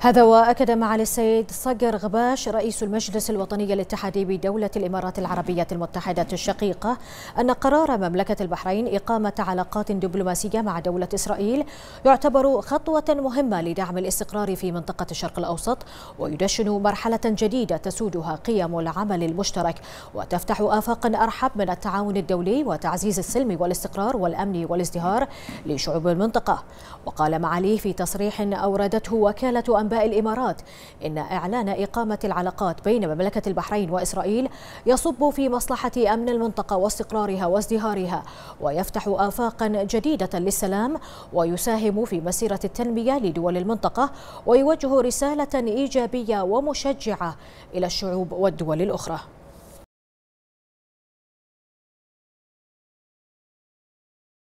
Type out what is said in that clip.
هذا وأكد معالي السيد صقر غباش رئيس المجلس الوطني الاتحادي بدولة الإمارات العربية المتحدة الشقيقة أن قرار مملكة البحرين إقامة علاقات دبلوماسية مع دولة إسرائيل يعتبر خطوة مهمة لدعم الاستقرار في منطقة الشرق الأوسط ويدشن مرحلة جديدة تسودها قيم العمل المشترك وتفتح آفاقا أرحب من التعاون الدولي وتعزيز السلم والاستقرار والأمن والازدهار لشعوب المنطقة وقال معاليه في تصريح أوردته وكالة أم أنباء الإمارات إن إعلان إقامة العلاقات بين مملكة البحرين وإسرائيل يصب في مصلحة أمن المنطقة واستقرارها وازدهارها ويفتح آفاقا جديدة للسلام ويساهم في مسيرة التنمية لدول المنطقة ويوجه رسالة إيجابية ومشجعة إلى الشعوب والدول الأخرى